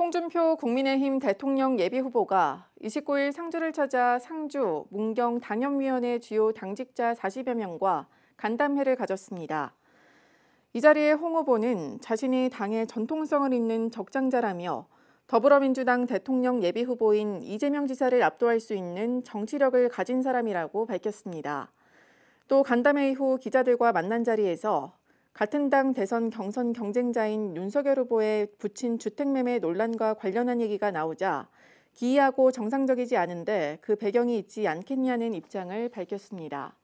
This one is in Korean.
홍준표 국민의힘 대통령 예비후보가 29일 상주를 찾아 상주, 문경 당협위원회 주요 당직자 40여 명과 간담회를 가졌습니다. 이 자리에 홍 후보는 자신이 당의 전통성을 잇는 적장자라며 더불어민주당 대통령 예비후보인 이재명 지사를 압도할 수 있는 정치력을 가진 사람이라고 밝혔습니다. 또 간담회 이후 기자들과 만난 자리에서 같은 당 대선 경선 경쟁자인 윤석열 후보의 붙인 주택매매 논란과 관련한 얘기가 나오자 기이하고 정상적이지 않은데 그 배경이 있지 않겠냐는 입장을 밝혔습니다.